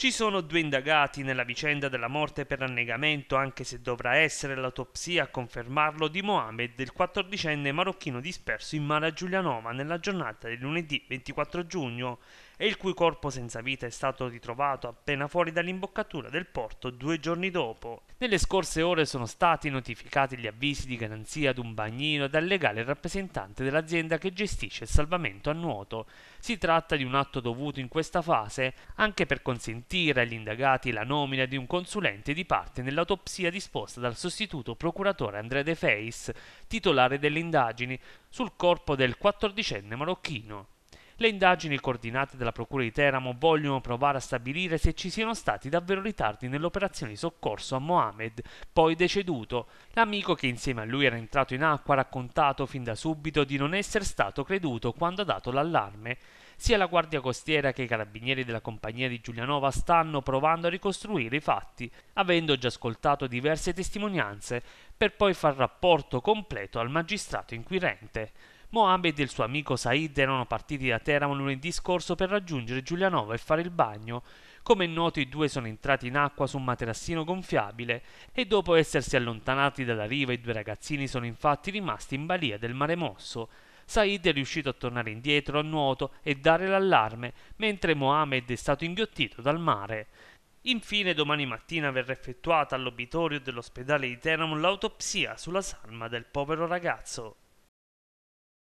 Ci sono due indagati nella vicenda della morte per annegamento, anche se dovrà essere l'autopsia a confermarlo, di Mohamed, il quattordicenne marocchino disperso in mare a Giulianova nella giornata del lunedì 24 giugno e il cui corpo senza vita è stato ritrovato appena fuori dall'imboccatura del porto due giorni dopo. Nelle scorse ore sono stati notificati gli avvisi di garanzia ad un bagnino dal legale rappresentante dell'azienda che gestisce il salvamento a nuoto. Si tratta di un atto dovuto in questa fase anche per consentire agli indagati la nomina di un consulente di parte nell'autopsia disposta dal sostituto procuratore Andrea De Feis, titolare delle indagini, sul corpo del 14enne marocchino. Le indagini coordinate dalla Procura di Teramo vogliono provare a stabilire se ci siano stati davvero ritardi nell'operazione di soccorso a Mohamed, poi deceduto. L'amico che insieme a lui era entrato in acqua ha raccontato fin da subito di non essere stato creduto quando ha dato l'allarme. Sia la Guardia Costiera che i carabinieri della compagnia di Giulianova stanno provando a ricostruire i fatti, avendo già ascoltato diverse testimonianze, per poi far rapporto completo al magistrato inquirente. Mohamed e il suo amico Said erano partiti da Teheran lunedì scorso per raggiungere Giulianova e fare il bagno. Come è noto i due sono entrati in acqua su un materassino gonfiabile e dopo essersi allontanati dalla riva i due ragazzini sono infatti rimasti in balia del mare mosso. Said è riuscito a tornare indietro a nuoto e dare l'allarme, mentre Mohamed è stato inghiottito dal mare. Infine domani mattina verrà effettuata all'obitorio dell'ospedale di Teheran l'autopsia sulla salma del povero ragazzo.